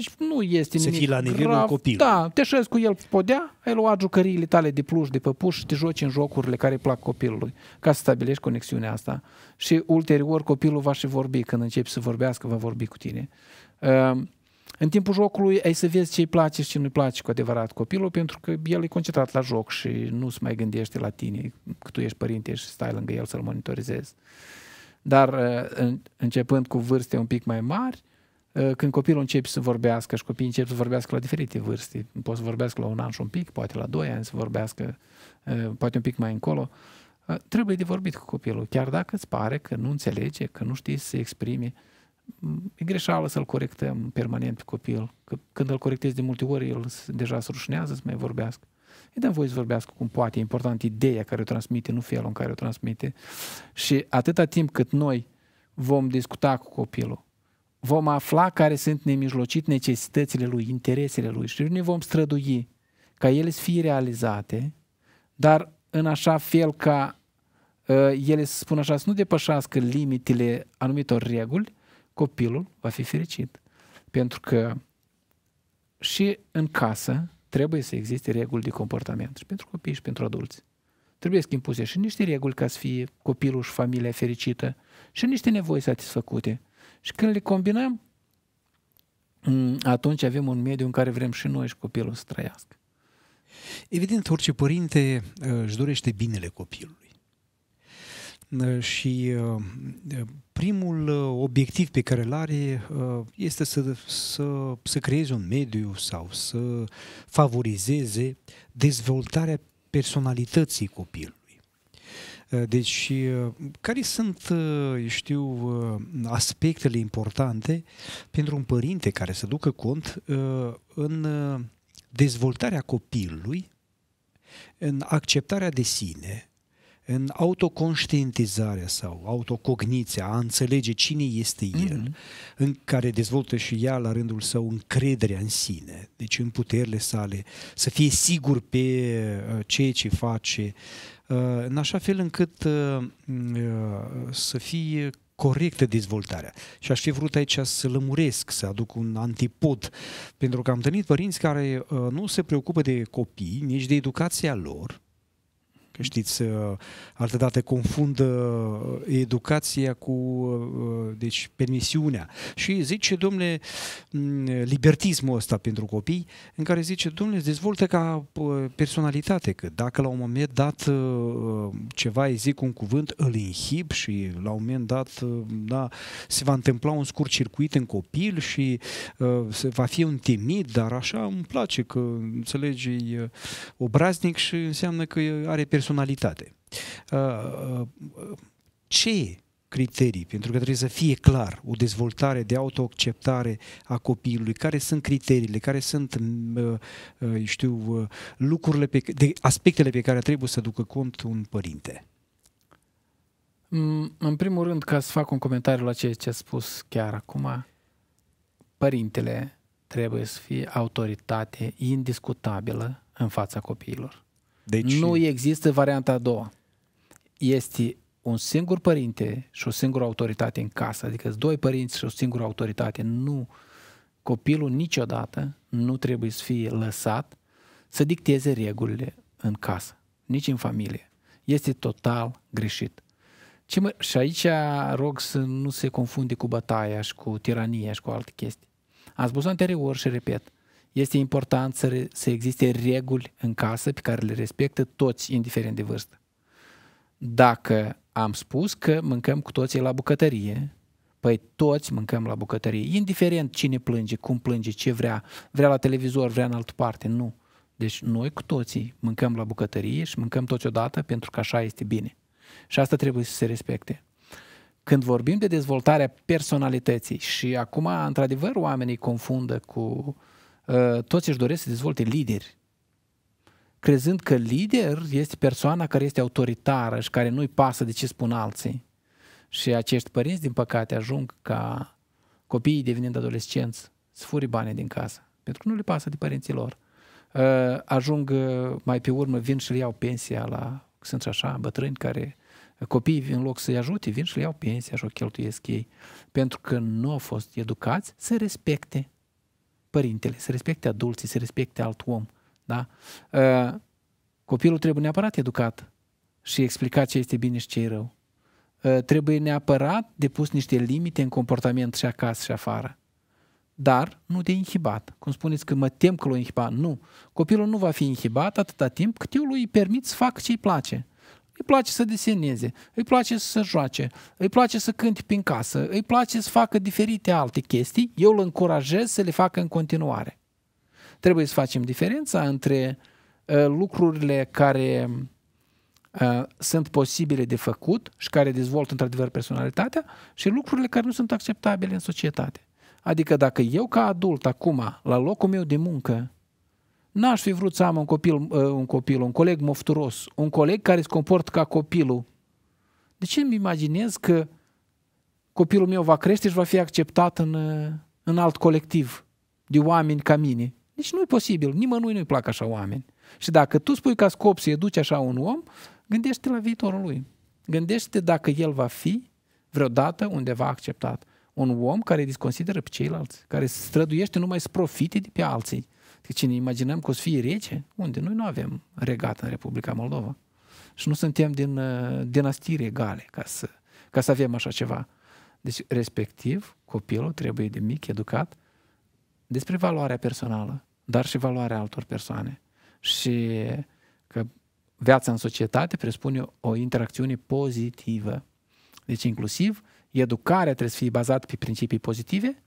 Deci nu este să nimic fii la nivelul grav. copil. Da, te șezi cu el pe podea, ai luat jucăriile tale de pluș, de păpuș și te joci în jocurile care îi plac copilului, ca să stabilești conexiunea asta. Și ulterior copilul va și vorbi, când începi să vorbească, va vorbi cu tine. Ehm, în timpul jocului ai să vezi ce îi place și ce nu-i place cu adevărat copilul, pentru că el e concentrat la joc și nu se mai gândește la tine, că tu ești părinte și stai lângă el să-l monitorizezi. Dar ehm, începând cu vârste un pic mai mari, Eh, când copilul începe să vorbească și copiii încep să vorbească la diferite vârste, pot să vorbească la un an și un pic, poate la doi ani să vorbească, eh, poate un pic mai încolo, eh, trebuie de vorbit cu copilul. Chiar dacă îți pare că nu înțelege, că nu știi să se exprime, mm, e greșeală să-l corectăm permanent pe copil. Că când îl corectezi de multe ori, el deja se rușinează să mai vorbească. E de voie să vorbească cum poate. E important ideea care o transmite, nu felul în care o transmite. Și atâta timp cât noi vom discuta cu copilul, vom afla care sunt nemijlocit necesitățile lui, interesele lui și deci ne vom strădui ca ele să fie realizate, dar în așa fel ca uh, ele să spun așa, să nu depășească limitele anumitor reguli, copilul va fi fericit. Pentru că și în casă trebuie să existe reguli de comportament și pentru copii și pentru adulți. Trebuie să impuse și niște reguli ca să fie copilul și familia fericită și niște nevoi satisfăcute și când le combinăm, mm, atunci avem un mediu în care vrem și noi și copilul să trăiască.
Evident, orice părinte uh, își dorește binele copilului. Uh, și uh, primul obiectiv pe care îl are este să, să, să creeze un mediu sau să favorizeze dezvoltarea personalității copilului. Eh, deci, eh, care sunt, eh, eu știu, aspectele importante pentru un părinte care să ducă cont în dezvoltarea copilului, în acceptarea de sine, în autoconștientizarea sau autocogniția, a înțelege cine este el, mm-hmm. în care dezvoltă și ea la rândul său încrederea în sine, deci în puterile sale, să fie sigur pe ceea ce face, în așa fel încât uh, mm, uh, să fie corectă dezvoltarea. Și aș fi vrut aici să lămuresc, să aduc un antipod, pentru că am întâlnit părinți care uh, nu se preocupă de copii, nici de educația lor, Că știți, uh, alte dată confundă uh, educația cu uh, deci, permisiunea. Și zice, domne mm, libertismul ăsta pentru copii, în care zice, domne dezvoltă ca personalitate, că dacă la un moment dat ceva îi zic un cuvânt, îl inhib și la un moment dat da, se va întâmpla un scurt circuit în copil și se va fi un timid, dar așa îmi place că înțelegi, obraznic și înseamnă că are personalitate personalitate. Uh, uh, ce criterii? Pentru că trebuie să fie clar o dezvoltare de autoacceptare a copilului, care sunt criteriile, care sunt, uh, știu, lucrurile, pe, de, aspectele pe care trebuie să ducă cont un părinte. Mm, în primul rând, ca să fac un
comentariu la ceea ce a
spus chiar acum,
părintele trebuie să fie autoritate indiscutabilă în fața copiilor. Deci... Nu există varianta a doua. Este un singur părinte și o singură autoritate în casă, adică doi părinți și o singură autoritate. Nu, copilul niciodată nu trebuie să fie lăsat să dicteze regulile în casă, nici în familie. Este total greșit. Ce mă, și aici rog să nu se confunde cu bătaia și cu tirania și cu alte chestii. Am spus anterior și repet, este important să, să existe reguli în casă pe care le respectă toți, indiferent de vârstă. Dacă am spus că mâncăm cu toții la bucătărie, păi toți mâncăm la bucătărie, indiferent cine plânge, cum plânge, ce vrea, vrea la televizor, vrea în altă parte, nu. Deci noi cu toții mâncăm la bucătărie și mâncăm toți odată pentru că așa este bine. Și asta trebuie să se respecte. Când vorbim de dezvoltarea personalității și acum, într-adevăr, oamenii confundă cu uh, Uh, toți își doresc să dezvolte lideri. Crezând că lider este persoana care este autoritară și care nu-i pasă de ce spun alții. Și acești părinți, din păcate, ajung ca copiii devenind adolescenți să furi banii din casă, pentru că nu le pasă de părinții lor. Uh, ajung uh, mai pe urmă, vin și le iau pensia la, sunt așa, bătrâni care copiii în loc să-i ajute, vin și le iau pensia și o cheltuiesc ei, pentru că nu au fost educați să respecte părintele, să respecte adulții, să respecte alt om. Da? Ă, copilul trebuie neapărat educat și explicat ce este bine și ce e rău. Ă, trebuie neapărat depus niște limite în comportament și acasă și afară. Dar nu de inhibat. Cum spuneți că mă tem că l-o inhibat. Nu. Copilul nu va fi inhibat atâta timp cât eu lui permit să fac ce i place. Îi place să deseneze, îi place să joace, îi place să cânte prin casă, îi place să facă diferite alte chestii, eu îl încurajez să le facă în continuare. Trebuie să facem diferența între uh, lucrurile care uh, sunt posibile de făcut și care dezvoltă într-adevăr personalitatea și lucrurile care nu sunt acceptabile în societate. Adică dacă eu ca adult acum, la locul meu de muncă, N-aș fi vrut să am un copil, uh, un copil, un coleg mofturos, un coleg care se comportă ca copilul. De ce îmi imaginez că copilul meu va crește și va fi acceptat în, uh, în alt colectiv de oameni ca mine? Deci nu e posibil, nimănui nu-i plac așa oameni. Și dacă tu spui ca scop să educi așa un om, gândește la viitorul lui. Gândește dacă el va fi vreodată undeva acceptat. Un om care disconsideră pe ceilalți, care străduiește numai să profite de pe alții. Deci ce ne imaginăm că o să fie rece? Unde? Noi nu avem regat în Republica Moldova. Și nu suntem din uh, dinastii regale ca să, ca să avem așa ceva. Deci, respectiv, copilul trebuie de mic educat despre valoarea personală, dar și valoarea altor persoane. Și că viața în societate presupune o interacțiune pozitivă. Deci, inclusiv, educarea trebuie să fie bazată pe principii pozitive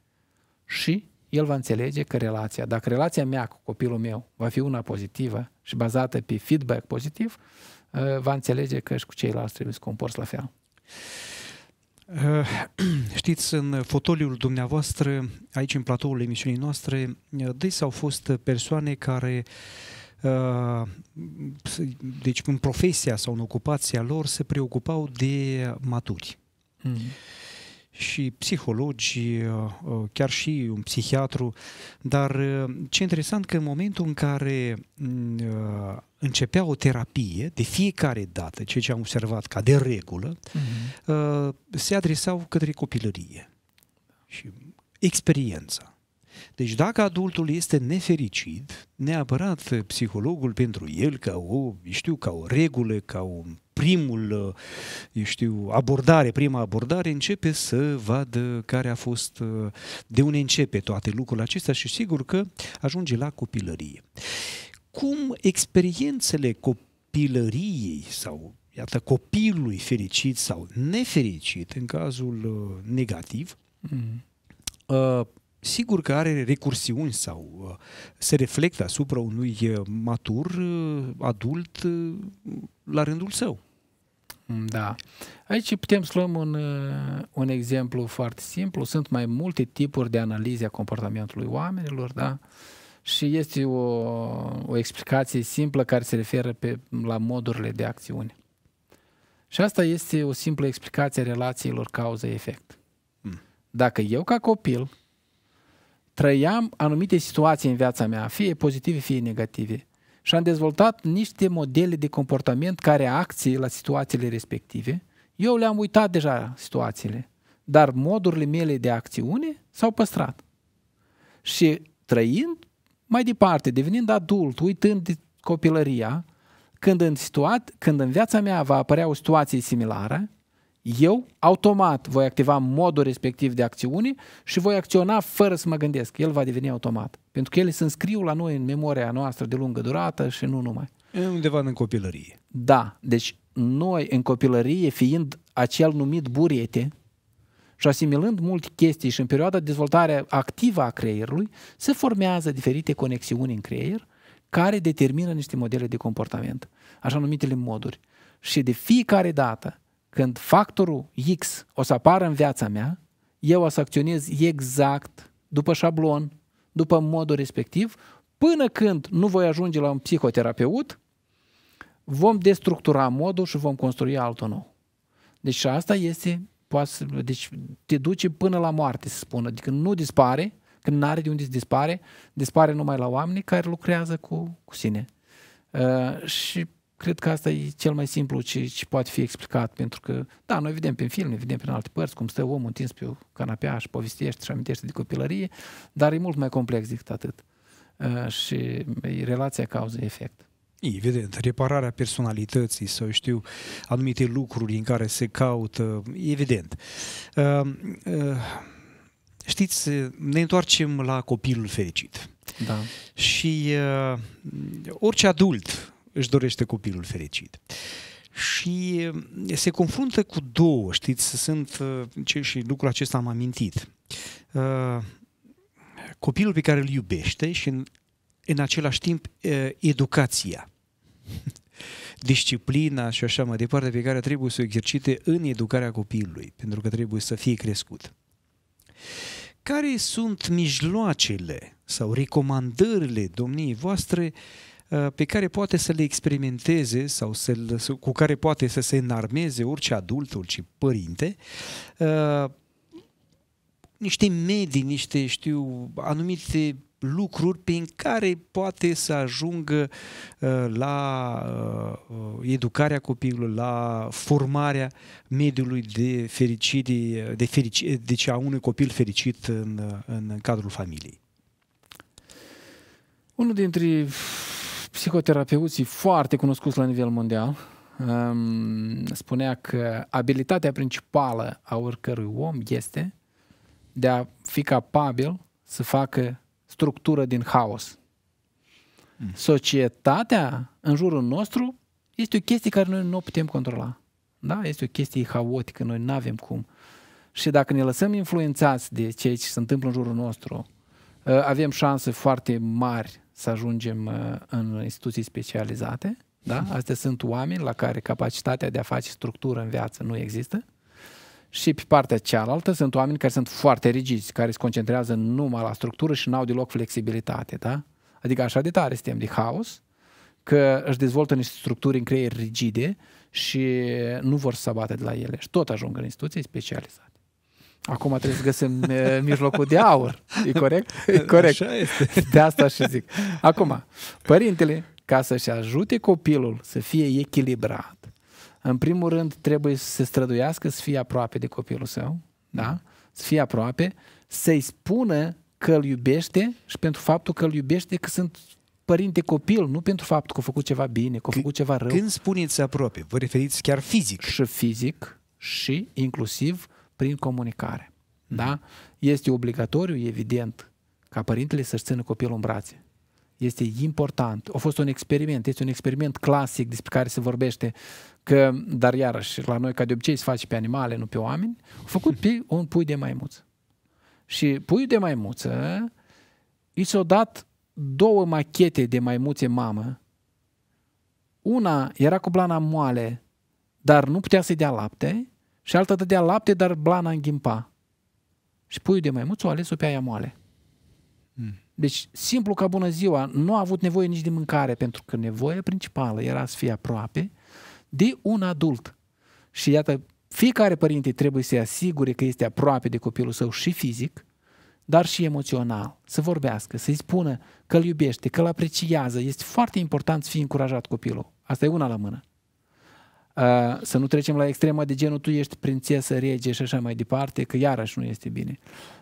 și el va înțelege că relația, dacă relația mea cu copilul meu va fi una pozitivă și bazată pe feedback pozitiv, uh, va înțelege că și cu ceilalți trebuie să comporți la fel.
Uh, știți, în fotoliul dumneavoastră, aici în platoul emisiunii noastre, uh, des au fost persoane care deci în profesia sau în ocupația lor se preocupau de maturi. Mm-hmm și psihologi, uh, uh, chiar și un psihiatru, dar uh, ce interesant că în momentul în care mm, începea o terapie, de fiecare dată, ceea ce am observat ca de regulă, uh-huh. se adresau către copilărie și experiența. Deci dacă adultul este nefericit, neapărat psihologul pentru el, ca o, știu, ca o regulă, ca o primul, eu știu, abordare, prima abordare, începe să vadă care a fost, de unde începe toate lucrurile acestea și sigur că ajunge la copilărie. Cum experiențele copilăriei sau iată, copilului fericit sau nefericit, în cazul uh, negativ, mm. hmm uh, sigur că are recursiuni sau uh, se reflectă asupra unui uh, matur, uh, adult, la rândul său.
Da. Aici putem să luăm un, un exemplu foarte simplu. Sunt mai multe tipuri de analize a comportamentului oamenilor, da? Și este o, o explicație simplă care se referă pe, la modurile de acțiune. Și asta este o simplă explicație a relațiilor cauză-efect. Hmm. Dacă eu ca copil trăiam anumite situații în viața mea, fie pozitive, fie negative. Și am dezvoltat niște modele de comportament ca reacție la situațiile respective. Eu le-am uitat deja situațiile, dar modurile mele de acțiune s-au păstrat. Și trăind mai departe, devenind adult, uitând de copilăria, când în, situa- când în viața mea va apărea o situație similară, eu automat voi activa modul respectiv de acțiune și voi acționa fără să mă gândesc. El va deveni automat. Pentru că ele se înscriu la noi în memoria noastră de lungă durată și nu numai. Undeva în copilărie. Da. Deci noi în copilărie, fiind acel numit burete, și asimilând multe chestii și în perioada de dezvoltare activă a creierului, se formează diferite conexiuni în creier care determină niște modele de comportament, așa numitele moduri. Și de fiecare dată când factorul X o să apară în viața mea, eu o să acționez exact după șablon, după modul respectiv, până când nu voi ajunge la un psihoterapeut, vom destructura modul și vom construi altul nou. Deci asta este, poate, deci te duce până la moarte, să spună. Adică nu dispare, când nu are de unde să dispare, dispare numai la oameni care lucrează cu, cu sine. Uh, și cred că asta e cel mai simplu ce, ce poate fi explicat, pentru că, da, noi vedem prin filme, vedem prin alte părți cum stă omul întins pe o canapea și povestește și amintește de copilărie, dar e mult mai complex decât atât. Uh, și e relația
cauză-efect. Evident, repararea personalității sau știu anumite lucruri în care se caută, evident. Uh, uh, știți, ne întoarcem la copilul fericit. Da. Și uh, orice adult își dorește copilul fericit. Și mm, se confruntă cu două, știți, sunt, uh, ce, și lucrul acesta am amintit. Uh, copilul pe care îl iubește și în, în același timp uh, educația disciplina și așa mai departe pe care trebuie să o exercite în educarea copilului, pentru că trebuie să fie crescut. Care sunt mijloacele sau recomandările domniei voastre uh, Uh, pe care poate să le experimenteze sau să cu care poate să se înarmeze orice adult, orice părinte, uh, niște medii, niște, știu, anumite lucruri prin care poate să ajungă uh, la educarea copilului, la formarea mediului de fericire, de ferici, deci a unui copil fericit în, în cadrul familiei.
Unul dintre psihoterapeuții foarte cunoscuți la nivel mondial, um, spunea că abilitatea principală a oricărui om este de a fi capabil să facă structură din haos. Mm. Societatea în jurul nostru este o chestie care noi nu o putem controla. Da? Este o chestie haotică, noi nu avem cum. Și dacă ne lăsăm influențați de ceea ce se întâmplă în jurul nostru, Uh, avem șanse foarte mari să ajungem uh, în instituții specializate. Da? Astea sunt oameni la care capacitatea de a face structură în viață nu există. Și pe partea cealaltă sunt oameni care sunt foarte rigizi, care se concentrează numai la structură și n-au deloc flexibilitate. Da? Adică așa de tare suntem de haos, că își dezvoltă niște structuri în creier rigide și nu vor să se abate de la ele și tot ajung în instituții specializate. Acum trebuie să găsim mijlocul de aur. E corect? E corect. Așa este. De asta și zic. Acum, părintele, ca să-și ajute copilul să fie echilibrat, în primul rând trebuie să se străduiască să fie aproape de copilul său, da? să fie aproape, să-i spună că îl iubește și pentru faptul că îl iubește că sunt părinte copil, nu pentru faptul că a făcut ceva bine, că a făcut ceva rău. Când
spuneți aproape, vă referiți chiar fizic. Și
fizic și inclusiv prin comunicare. Mm-hmm. Da? Este obligatoriu, evident, ca părintele să-și țină copilul în brațe. Este important. A fost un experiment, este un experiment clasic despre care se vorbește că, dar iarăși, la noi ca de obicei se face pe animale, nu pe oameni, a făcut pe un pui de maimuță. Și puiul de maimuță i s-au dat două machete de maimuțe mamă. Una era cu blana moale, dar nu putea să-i dea lapte și alta dădea lapte, dar blana înghimpa. Și puiul de maimuț o ales-o pe aia moale. Mm. Deci, simplu ca bună ziua, nu a avut nevoie nici de mâncare, pentru că nevoia principală era să fie aproape de un adult. Și iată, fiecare părinte trebuie să se asigure că este aproape de copilul său și fizic, dar și emoțional, să vorbească, să-i spună că îl iubește, că îl apreciază. Este foarte important să fii încurajat copilul. Asta e una la mână să nu trecem la extrema de genul tu ești prințesă, rege și așa mai departe, că iarăși nu este bine.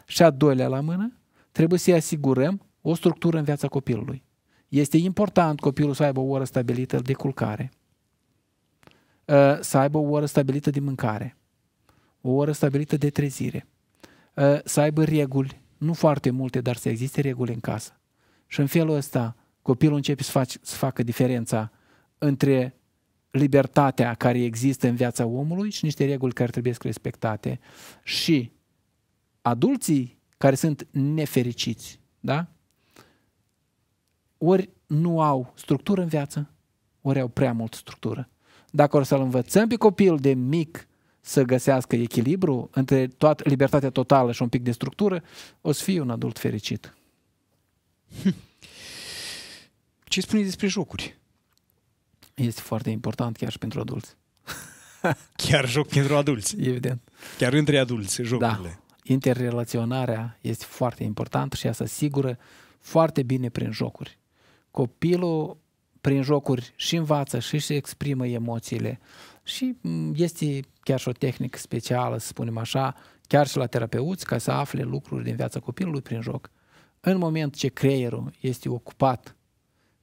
Și a doilea la mână, trebuie să-i asigurăm o structură în viața copilului. Este important copilul să aibă o oră stabilită de culcare, să aibă o oră stabilită de mâncare, o oră stabilită de trezire, să aibă reguli, nu foarte multe, dar să existe reguli în casă. Și în felul ăsta copilul începe să, faci, să facă diferența între libertatea care există în viața omului și niște reguli care trebuie să respectate. Și adulții care sunt nefericiți, da? Ori nu au structură în viață, ori au prea mult structură. Dacă o să-l învățăm pe copil de mic să găsească echilibru între toată libertatea totală și un pic de structură, o să fie un adult fericit. Hm. Ce spuneți despre jocuri? Este foarte important chiar și pentru adulți. chiar joc pentru adulți. Evident.
Chiar între adulți jocurile.
Da. Interrelaționarea este foarte importantă și se asigură foarte bine prin jocuri. Copilul prin jocuri și învață și se exprimă emoțiile și mm, este chiar și o tehnică specială, să spunem așa, chiar și la terapeuți, ca să afle lucruri din viața copilului prin joc. În moment ce creierul este ocupat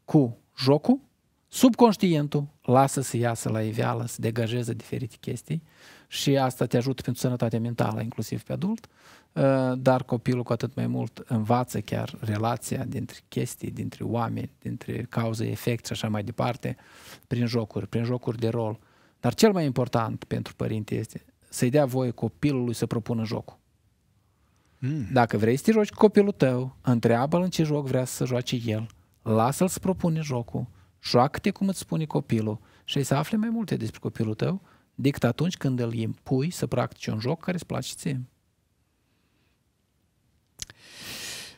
cu jocul, subconștientul lasă să iasă la iveală, să degajeze diferite chestii și asta te ajută pentru sănătatea mentală, inclusiv pe adult, uh, dar copilul cu atât mai mult învață chiar relația dintre chestii, dintre oameni, dintre cauze efect și așa mai departe, prin jocuri, prin jocuri de rol. Dar cel mai important pentru părinte este să-i dea voie copilului să propună jocul. Mm. Dacă vrei să te joci cu copilul tău, întreabă-l în ce joc vrea să joace el, lasă-l să propune jocul, Joacă-te cum îți spune copilul și ai să afle mai multe despre copilul tău decât atunci când
îl impui să practice un joc care îți place ție.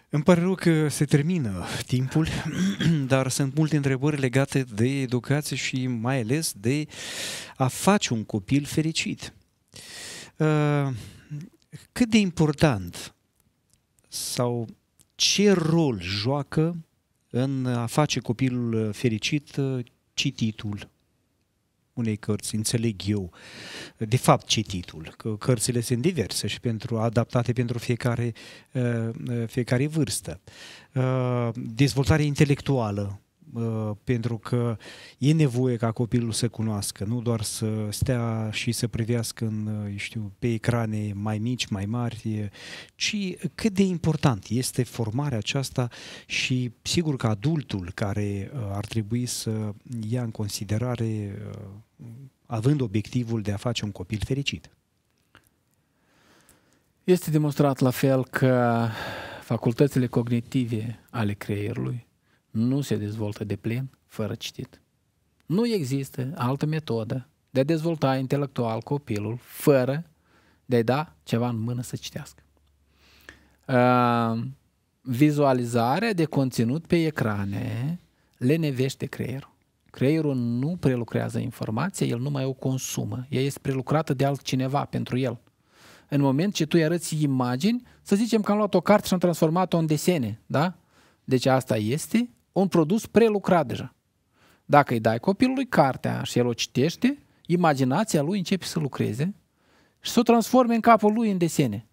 Îmi pare rău că se termină timpul, dar sunt multe întrebări legate de educație și mai ales de a face un copil fericit. Uh, cât de important sau ce rol joacă în a face copilul uh, fericit uh, cititul unei cărți, înțeleg eu, de fapt cititul, că cărțile sunt diverse și pentru adaptate pentru fiecare, uh, fiecare vârstă. Dezvoltare intelectuală, Uh, pentru că e nevoie ca copilul să cunoască, nu doar să stea și să privească în, uh, știu, pe ecrane mai mici, mai mari, ci cât de important este formarea aceasta și sigur că adultul care uh, ar trebui să ia în considerare având obiectivul de a face un copil fericit. Este demonstrat la fel că
facultățile cognitive ale creierului nu se dezvoltă de plin fără citit. Nu există altă metodă de a dezvolta intelectual copilul fără de a da ceva în mână să citească. Uh, vizualizarea de conținut pe ecrane lenevește creierul. Creierul nu prelucrează informația, el nu mai o consumă. Ea este prelucrată de altcineva pentru el. În moment ce tu îi arăți imagini, să zicem că am luat o carte și am transformat-o în desene, da? Deci asta este un produs prelucrat deja. Dacă îi dai copilului cartea și el o citește, imaginația lui începe să lucreze și să o transforme în capul lui în desene.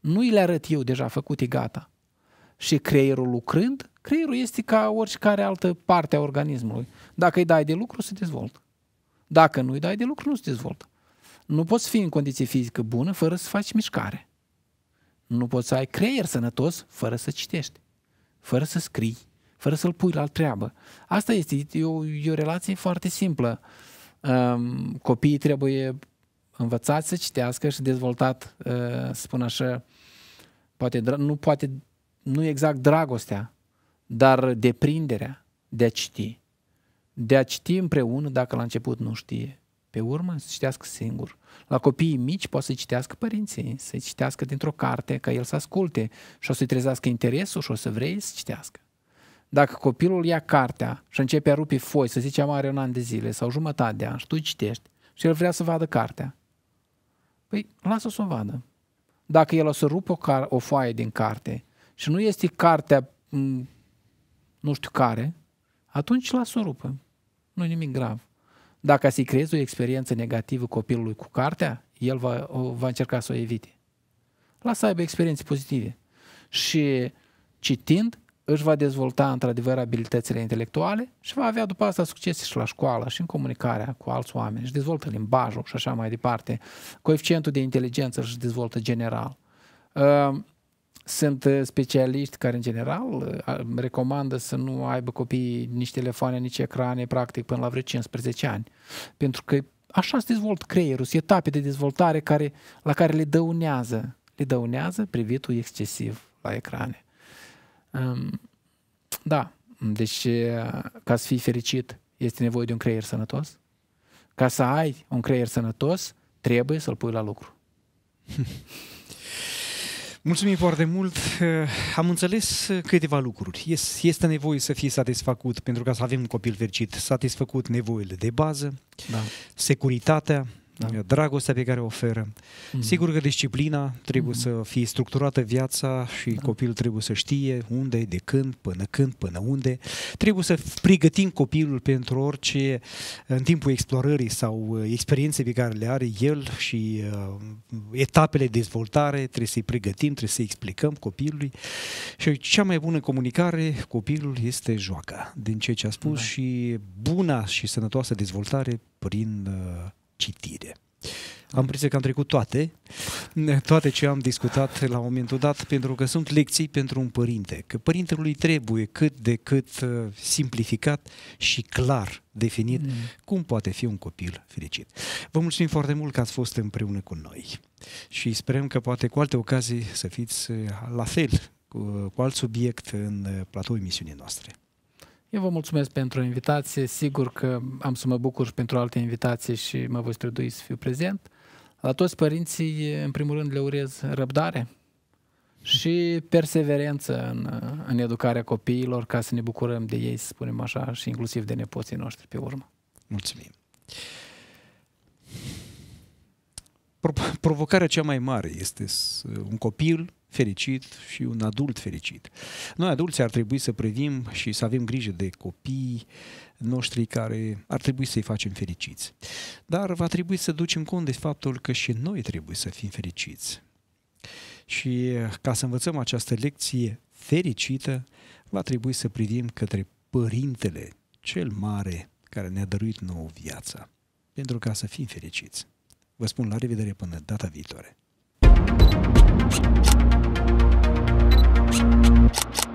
Nu îi le arăt eu deja făcute gata. Și creierul lucrând, creierul este ca oricare altă parte a organismului. Dacă îi dai de lucru, se dezvoltă. Dacă nu îi dai de lucru, nu se dezvoltă. Nu poți fi în condiție fizică bună fără să faci mișcare. Nu poți să ai creier sănătos fără să citești, fără să scrii, fără să-l pui la treabă. Asta este, e o, e o relație foarte simplă. Copiii trebuie învățați să citească și dezvoltat, să spun așa, poate, nu poate, nu exact dragostea, dar deprinderea de a citi. De a citi împreună dacă la început nu știe. Pe urmă să citească singur. La copiii mici poate să citească părinții, să citească dintr-o carte, ca el să asculte și o să-i trezească interesul și o să vrei să citească. Dacă copilul ia cartea și începe a rupe foi, să zicem are un an de zile sau jumătate de an și tu citești și el vrea să vadă cartea, păi lasă-o să o vadă. Dacă el o să rupă o, car- o foaie din carte și nu este cartea nu știu care, atunci lasă-o rupă. nu e nimic grav. Dacă să-i creezi o experiență negativă copilului cu cartea, el va, o, va încerca să o evite. Lasă să aibă experiențe pozitive. Și citind, își va dezvolta într-adevăr abilitățile intelectuale și va avea după asta succes și la școală și în comunicarea cu alți oameni, își dezvoltă limbajul și așa mai departe, coeficientul de inteligență își dezvoltă general. Ehm, sunt eh, specialiști care în general eh, recomandă să nu aibă copii nici telefoane, nici ecrane, practic până la vreo 15 ani, pentru că așa se dezvoltă creierul, sunt etape de dezvoltare care, la care le dăunează, le dăunează privitul excesiv la ecrane. Da, deci ca să fii fericit este nevoie de un creier sănătos. Ca să ai un creier sănătos, trebuie
să-l pui la lucru. Mulțumim foarte mult. Am înțeles câteva lucruri. Este nevoie să fii satisfăcut pentru ca să avem un copil fericit. Satisfăcut nevoile de bază, da. securitatea, da. dragostea pe care o oferă. Mm-hmm. Sigur că disciplina trebuie mm-hmm. să fie structurată viața și da. copilul trebuie să știe unde, de când, până când, până unde. Trebuie să pregătim copilul pentru orice în timpul explorării sau uh, experiențe pe care le are el și uh, etapele de dezvoltare, trebuie să-i pregătim, trebuie să-i explicăm copilului. Și cea mai bună comunicare copilul este joaca, din ceea ce a spus da. și buna și sănătoasă dezvoltare prin uh, citire. Am prins că am trecut toate, toate ce am discutat la momentul dat, pentru că sunt lecții pentru un părinte, că părintelui trebuie cât de cât uh, simplificat și clar definit mm. cum poate fi un copil fericit. Vă mulțumim foarte mult că ați fost împreună cu noi și sperăm că poate cu alte ocazii să fiți uh, la fel cu, cu alt subiect în uh, platou emisiunii noastre.
Eu vă mulțumesc pentru invitație. Sigur că am să mă bucur și pentru alte invitații și mă voi strădui să fiu prezent. La toți părinții, în primul rând, le urez răbdare și perseverență în, în educarea copiilor ca să ne bucurăm de ei, să spunem așa, și inclusiv de nepoții noștri pe urmă.
Mulțumim. Provocarea cea mai mare este un copil fericit și un adult fericit. Noi adulți ar trebui să privim și să avem grijă de copii noștri care ar trebui să-i facem fericiți. Dar va trebui să ducem cont de faptul că și noi trebuie să fim fericiți. Și ca să învățăm această lecție fericită, va trebui să privim către Părintele cel mare care ne-a dăruit nouă viața, pentru ca să fim fericiți. Vă spun la revedere până data viitoare. thank you you